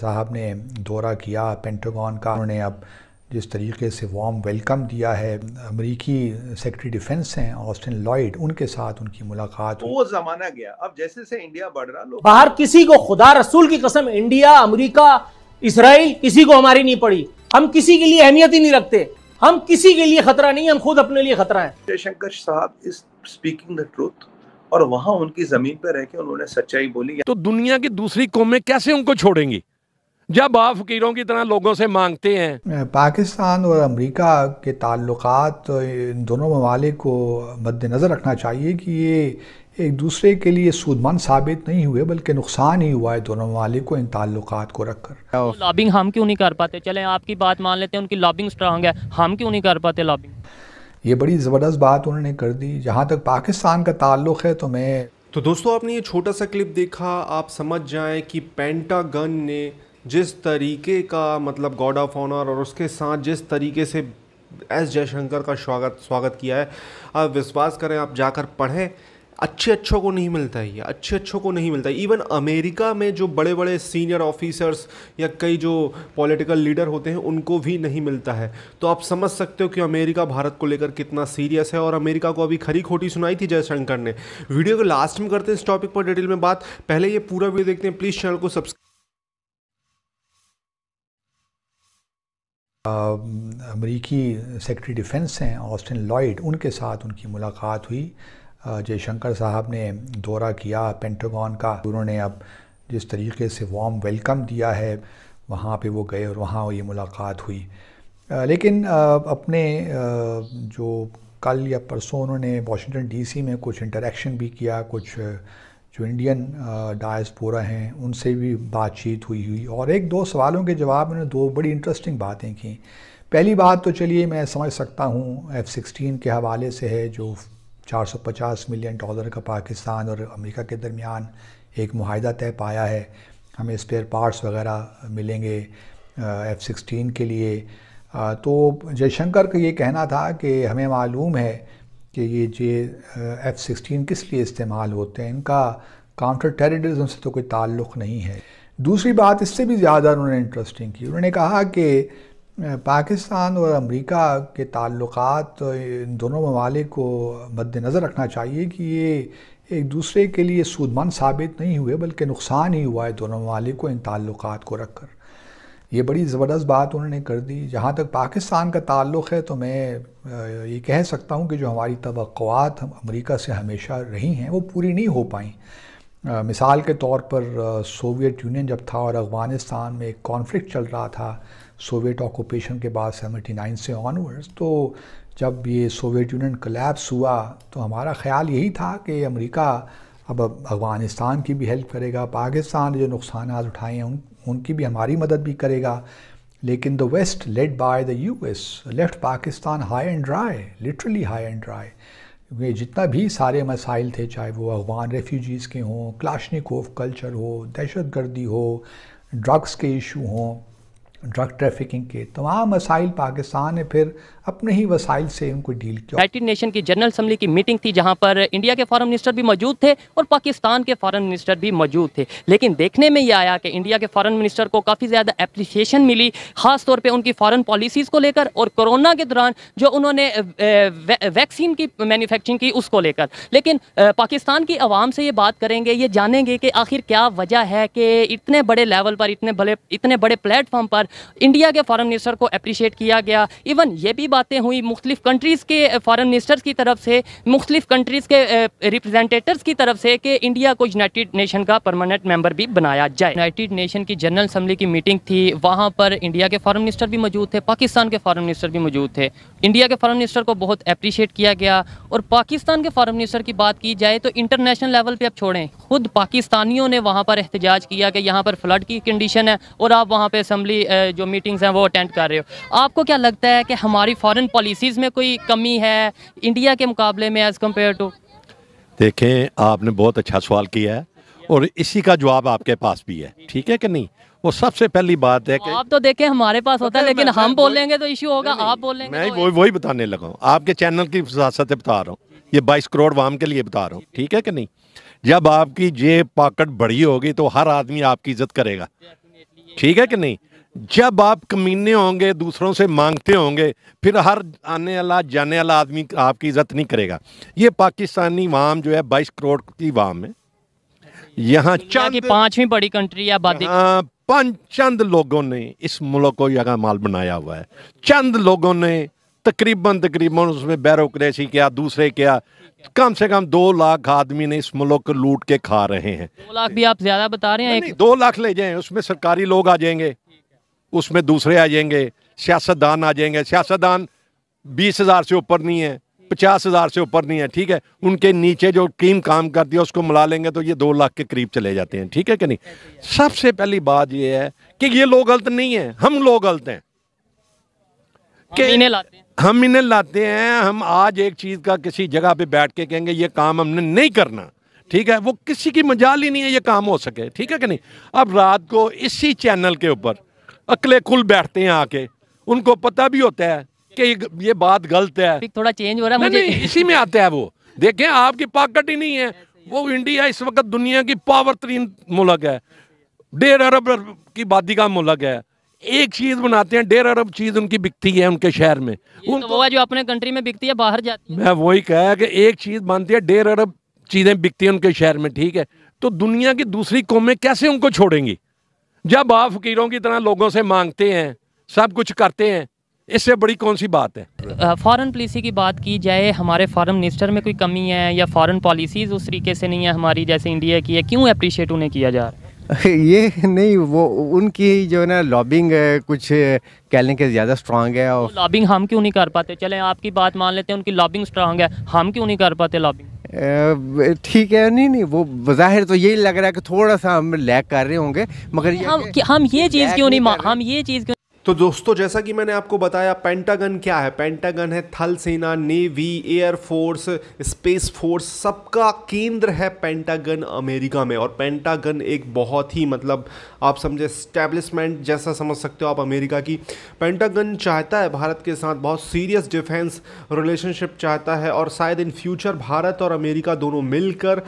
साहब ने दौरा किया पेंटागन का उन्होंने अब जिस तरीके से वार्म वेलकम दिया है अमरीकी सेक्रेटरी डिफेंस हैं ऑस्टिन लॉयड उनके साथ उनकी मुलाकात वो जमाना गया अब जैसे से इंडिया बढ़ रहा लोग बाहर किसी को खुदा रसूल की कसम इंडिया अमेरिका इसराइल किसी को हमारी नहीं पड़ी हम किसी के लिए अहमियत ही नहीं रखते हम किसी के लिए खतरा नहीं हम खुद अपने लिए खतरा है जयशंकर साहब इज स्पीकिंग द ट्रूथ और वहां उनकी जमीन पर रह के उन्होंने सच्चाई बोली तो दुनिया की दूसरी कौमें कैसे उनको छोड़ेंगी जब आप फकीरों की तरह लोगों से मांगते हैं पाकिस्तान और अमेरिका के ताल्लुक इन दोनों ममालिक को मद्दनज़र रखना चाहिए कि ये एक दूसरे के लिए सूदमंद साबित नहीं हुए बल्कि नुकसान ही हुआ है दोनों ममालिक को इन ताल्लुक को रखकर लॉबिंग हम क्यों नहीं कर पाते चले आपकी बात मान लेते हैं उनकी लॉबिंग स्ट्रांग है हम क्यों नहीं कर पाते लॉबिंग ये बड़ी ज़बरदस्त बात उन्होंने कर दी जहाँ तक पाकिस्तान का ताल्लुक है तो मैं तो दोस्तों आपने ये छोटा सा क्लिप देखा आप समझ जाएं कि पेंटागन ने जिस तरीके का मतलब गॉड ऑफ ऑनर और उसके साथ जिस तरीके से एस जयशंकर का स्वागत स्वागत किया है आप विश्वास करें आप जाकर पढ़ें अच्छे अच्छों को नहीं मिलता है ये अच्छे अच्छों को नहीं मिलता इवन अमेरिका में जो बड़े बड़े सीनियर ऑफिसर्स या कई जो पॉलिटिकल लीडर होते हैं उनको भी नहीं मिलता है तो आप समझ सकते हो कि अमेरिका भारत को लेकर कितना सीरियस है और अमेरिका को अभी खरी खोटी सुनाई थी जयशंकर ने वीडियो को लास्ट में करते हैं इस टॉपिक पर डिटेल में बात पहले ये पूरा वीडियो देखते हैं प्लीज़ चैनल को सब्सक्राइब अमरीकी सेक्रेटरी डिफेंस हैं ऑस्टिन लॉयड उनके साथ उनकी मुलाकात हुई जयशंकर साहब ने दौरा किया पेंटागन का उन्होंने अब जिस तरीके से वार्म वेलकम दिया है वहाँ पे वो गए और वहाँ ये मुलाकात हुई लेकिन अपने जो कल या परसों उन्होंने वाशिंगटन डीसी में कुछ इंटरेक्शन भी किया कुछ जो इंडियन डायस्पोरा uh, हैं उनसे भी बातचीत हुई हुई और एक दो सवालों के जवाब में दो बड़ी इंटरेस्टिंग बातें की पहली बात तो चलिए मैं समझ सकता हूँ एफ़ सिक्सटीन के हवाले से है जो 450 मिलियन डॉलर का पाकिस्तान और अमेरिका के दरमियान एक माहदा तय पाया है हमें स्पेयर पार्ट्स वगैरह मिलेंगे एफ़ uh, सिक्सटीन के लिए uh, तो जयशंकर का ये कहना था कि हमें मालूम है कि ये जे एफ़ सिक्सटीन किस लिए इस्तेमाल होते हैं इनका काउंटर टेररिज्म से तो कोई ताल्लुक़ नहीं है दूसरी बात इससे भी ज़्यादा उन्होंने इंटरेस्टिंग की उन्होंने कहा कि पाकिस्तान और अमेरिका के ताल्लुक तो इन दोनों ममालिक को मद्दनज़र रखना चाहिए कि ये एक दूसरे के लिए सूदमंद साबित नहीं हुए बल्कि नुकसान ही हुआ है दोनों ममालिक को इन ताल्लुक को रख कर ये बड़ी ज़बरदस्त बात उन्होंने कर दी जहाँ तक पाकिस्तान का ताल्लुक़ है तो मैं ये कह सकता हूँ कि जो हमारी तोक़ात हम अमरीका से हमेशा रही हैं वो पूरी नहीं हो पाई मिसाल के तौर पर सोवियत यूनियन जब था और अफ़गानिस्तान में एक कॉन्फ्लिक्ट चल रहा था सोवियत ऑक्यूपेशन के बाद सेवेंटी नाइन से ऑनवर्ड्स तो जब ये सोवियत यूनियन कलेप्स हुआ तो हमारा ख्याल यही था कि अमेरिका अब अफ़गानिस्तान की भी हेल्प करेगा पाकिस्तान ने जो नुकसान उठाए हैं उन उनकी भी हमारी मदद भी करेगा लेकिन the west led by the U S left Pakistan high and dry literally high and dry ये जितना भी सारे मसाइल थे चाहे वो अफगान रेफ्यूजीज़ के हों क्लाशनिक कल्चर हो दहशत गर्दी हो ड्रग्स के इशू हों ड्रग ट्रैफिकिंग के तमाम मसाइल पाकिस्तान ने फिर अपने ही वसाइल से उनको डील किया यूनाइटेड नेशन की जनरल असम्बली की मीटिंग थी जहां पर इंडिया के फॉरेन मिनिस्टर भी मौजूद थे और पाकिस्तान के फॉरेन मिनिस्टर भी मौजूद थे लेकिन देखने में ये आया कि इंडिया के फॉरेन मिनिस्टर को काफ़ी ज़्यादा अप्रिसिएशन मिली ख़ास तौर पर उनकी फ़ॉरन पॉलिसीज़ को लेकर और कोरोना के दौरान जो उन्होंने वैक्सीन की मैन्युफैक्चरिंग की उसको लेकर लेकिन पाकिस्तान की आवाम से ये बात करेंगे ये जानेंगे कि आखिर क्या वजह है कि इतने बड़े लेवल पर इतने बड़े इतने बड़े प्लेटफॉर्म पर इंडिया के फॉरेन मिनिस्टर को अप्रिशिएट किया गया इवन ये भी बातें हुई मुख्तलिफ कंट्रीज़ के फॉरेन मिनिस्टर्स की तरफ से मुख्तलिफ कंट्रीज़ के रिप्रेजेंटेटर्स की तरफ से कि इंडिया को यूनाइटेड नेशन का परमानेंट मेम्बर भी बनाया जाए यूनाइटेड नेशन की जनरल असम्बली की मीटिंग थी वहाँ पर इंडिया के फॉरेन मिनिस्टर भी मौजूद थे पाकिस्तान के फॉरेन मिनिस्टर भी मौजूद थे इंडिया के फॉरेन मिनिस्टर को बहुत अप्रिशिएट किया गया और पाकिस्तान के फॉरेन मिनिस्टर की बात की जाए तो इंटरनेशनल लेवल पर आप छोड़ें खुद पाकिस्तानियों ने वहाँ पर एहतजाज किया कि यहाँ पर फ्लड की कंडीशन है और आप वहाँ पर असम्बली जो मीटिंग्स हैं वो अटेंड कर रहे हो आपको क्या लगता है कि हमारी फॉरेन पॉलिसीज़ में कोई कमी है इंडिया के मुकाबले में एज़ कम्पेयर टू देखें आपने बहुत अच्छा सवाल किया है और इसी का जवाब आपके पास भी है ठीक है कि नहीं वो सबसे पहली बात है कि आप तो देखें हमारे पास होता है लेकिन हम बोलेंगे तो इश्यू होगा आप बोलेंगे मैं तो वही वही बताने लगा हूँ आपके चैनल की वजासत बता रहा हूँ ये 22 करोड़ वाम के लिए बता रहा हूँ ठीक है कि नहीं जब आपकी जेब पॉकेट बड़ी होगी तो हर आदमी आपकी इज्जत करेगा ठीक है कि नहीं जब आप कमीने होंगे दूसरों से मांगते होंगे फिर हर आने वाला जाने वाला आदमी आपकी इज्जत नहीं करेगा ये पाकिस्तानी वाम जो है बाईस करोड़ की वाम है यहाँ चंद पांचवी बड़ी कंट्री है पांच चंद लोगों ने इस मुल्क को यह माल बनाया हुआ है चंद लोगों ने तकरीबन तकरीबन उसमें बैरोक्रेसी क्या दूसरे क्या कम से कम दो लाख आदमी ने इस मुल्क को लूट के खा रहे हैं दो लाख भी आप ज्यादा बता रहे हैं दो लाख ले जाए उसमें सरकारी लोग आ जाएंगे उसमें दूसरे आ जाएंगे सियासतदान आ जाएंगे सियासतदान बीस हज़ार से ऊपर नहीं है पचास हज़ार से ऊपर नहीं है ठीक है उनके नीचे जो टीम काम करती है उसको मिला लेंगे तो ये दो लाख के करीब चले जाते हैं ठीक है कि नहीं सबसे पहली बात ये है कि ये लोग गलत नहीं है हम लोग गलत हैं कि इन्हें लाते हैं हम इन्हें लाते हैं हम आज एक चीज़ का किसी जगह पे बैठ के कहेंगे ये काम हमने नहीं करना ठीक है वो किसी की मजाल ही नहीं है ये काम हो सके ठीक है कि नहीं अब रात को इसी चैनल के ऊपर अकले खुल बैठते हैं आके उनको पता भी होता है कि ये बात गलत है थोड़ा चेंज हो रहा है मुझे इसी में आता है वो देखें आपकी पाकट ही नहीं है वो इंडिया इस वक्त दुनिया की पावर तरीन मुलक है डेढ़ अरब की बादी का मुलक है एक चीज बनाते हैं डेढ़ अरब चीज उनकी बिकती है उनके शहर में तो उनको तो वो जो अपने कंट्री में बिकती है बाहर जाती है मैं वही कहा कि एक चीज बनती है डेढ़ अरब चीजें बिकती है उनके शहर में ठीक है तो दुनिया की दूसरी कौमें कैसे उनको छोड़ेंगी जब आप फकीरों की तरह लोगों से मांगते हैं सब कुछ करते हैं इससे बड़ी कौन सी बात है फॉरेन पॉलिसी की बात की जाए हमारे फॉरेन मिनिस्टर में कोई कमी है या फॉरेन पॉलिसीज उस तरीके से नहीं है हमारी जैसे इंडिया की है क्यों अप्रिशिएट उन्हें किया जा रहा है ये नहीं वो उनकी जो है ना लॉबिंग कुछ कहने के ज़्यादा स्ट्रांग है और लॉबिंग हम क्यों नहीं कर पाते चले आपकी बात मान लेते हैं उनकी लॉबिंग स्ट्रांग है हम क्यों नहीं कर पाते लॉबिंग ठीक है नहीं नहीं वो बाहिर तो यही लग रहा है कि थोड़ा सा हम लैक कर रहे होंगे मगर हम हम ये चीज़ क्यों नहीं हम ये चीज़ तो दोस्तों जैसा कि मैंने आपको बताया पेंटागन क्या है पेंटागन है थल सेना navy air force space force सबका केंद्र है पेंटागन अमेरिका में और पेंटागन एक बहुत ही मतलब आप समझे स्टैब्लिशमेंट जैसा समझ सकते हो आप अमेरिका की पेंटागन चाहता है भारत के साथ बहुत सीरियस डिफेंस रिलेशनशिप चाहता है और शायद इन फ्यूचर भारत और अमेरिका दोनों मिलकर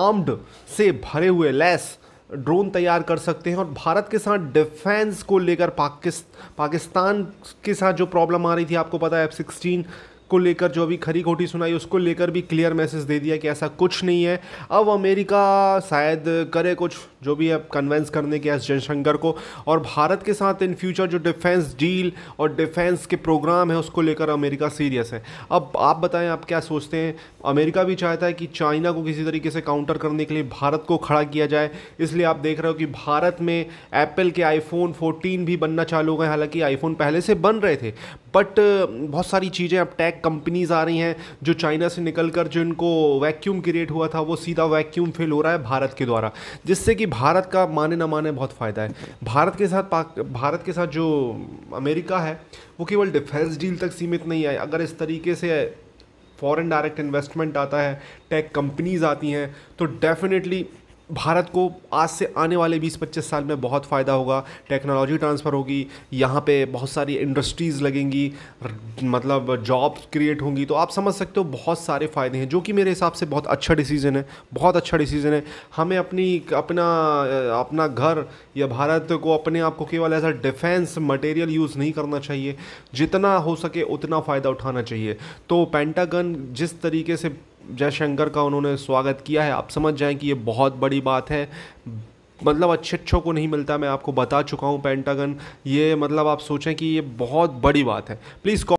आर्म्ड से भरे हुए लेस ड्रोन तैयार कर सकते हैं और भारत के साथ डिफेंस को लेकर पाकिस्तान पाकिस्तान के साथ जो प्रॉब्लम आ रही थी आपको पता है एफ सिक्सटीन को लेकर जो अभी खरी खोटी सुनाई उसको लेकर भी क्लियर मैसेज दे दिया कि ऐसा कुछ नहीं है अब अमेरिका शायद करे कुछ जो भी अब कन्वेंस करने के एस जयशंकर को और भारत के साथ इन फ्यूचर जो डिफेंस डील और डिफेंस के प्रोग्राम है उसको लेकर अमेरिका सीरियस है अब आप बताएं आप क्या सोचते हैं अमेरिका भी चाहता है कि चाइना को किसी तरीके से काउंटर करने के लिए भारत को खड़ा किया जाए इसलिए आप देख रहे हो कि भारत में एप्पल के आईफोन फोर्टीन भी बनना चालू हो गए हालांकि आईफोन पहले से बन रहे थे बट बहुत सारी चीज़ें अब टैग कंपनीज आ रही हैं जो चाइना से निकल कर जो इनको वैक्यूम क्रिएट हुआ था वो सीधा वैक्यूम फिल हो रहा है भारत के द्वारा जिससे कि भारत का माने ना माने बहुत फ़ायदा है भारत के साथ पाक भारत के साथ जो अमेरिका है वो केवल डिफेंस डील तक सीमित नहीं है अगर इस तरीके से फॉरेन डायरेक्ट इन्वेस्टमेंट आता है टेक कंपनीज आती हैं तो डेफिनेटली भारत को आज से आने वाले 20-25 साल में बहुत फ़ायदा होगा टेक्नोलॉजी ट्रांसफ़र होगी यहाँ पे बहुत सारी इंडस्ट्रीज़ लगेंगी मतलब जॉब्स क्रिएट होंगी तो आप समझ सकते हो बहुत सारे फ़ायदे हैं जो कि मेरे हिसाब से बहुत अच्छा डिसीज़न है बहुत अच्छा डिसीज़न है हमें अपनी अपना अपना घर या भारत को अपने आप को केवल ऐसा डिफेंस मटेरियल यूज़ नहीं करना चाहिए जितना हो सके उतना फ़ायदा उठाना चाहिए तो पेंटागन जिस तरीके से जयशंकर का उन्होंने स्वागत किया है आप समझ जाएं कि ये बहुत बड़ी बात है मतलब अच्छे अच्छों को नहीं मिलता मैं आपको बता चुका हूँ पेंटागन ये मतलब आप सोचें कि ये बहुत बड़ी बात है प्लीज़